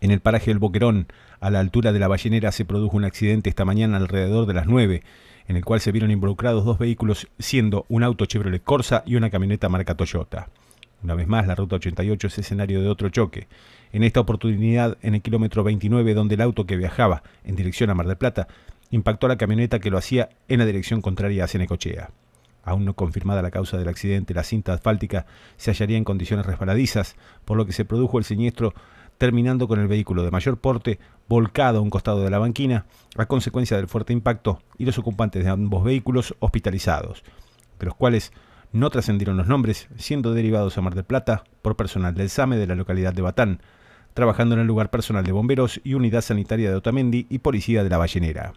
En el paraje del Boquerón, a la altura de la ballenera, se produjo un accidente esta mañana alrededor de las 9, en el cual se vieron involucrados dos vehículos, siendo un auto Chevrolet Corsa y una camioneta marca Toyota. Una vez más, la Ruta 88 es escenario de otro choque. En esta oportunidad, en el kilómetro 29, donde el auto que viajaba en dirección a Mar del Plata impactó a la camioneta que lo hacía en la dirección contraria a Cenecochea. Aún no confirmada la causa del accidente, la cinta asfáltica se hallaría en condiciones resbaladizas, por lo que se produjo el siniestro terminando con el vehículo de mayor porte volcado a un costado de la banquina a consecuencia del fuerte impacto y los ocupantes de ambos vehículos hospitalizados, de los cuales no trascendieron los nombres, siendo derivados a Mar del Plata por personal del SAME de la localidad de Batán, trabajando en el lugar personal de bomberos y unidad sanitaria de Otamendi y policía de la Ballenera.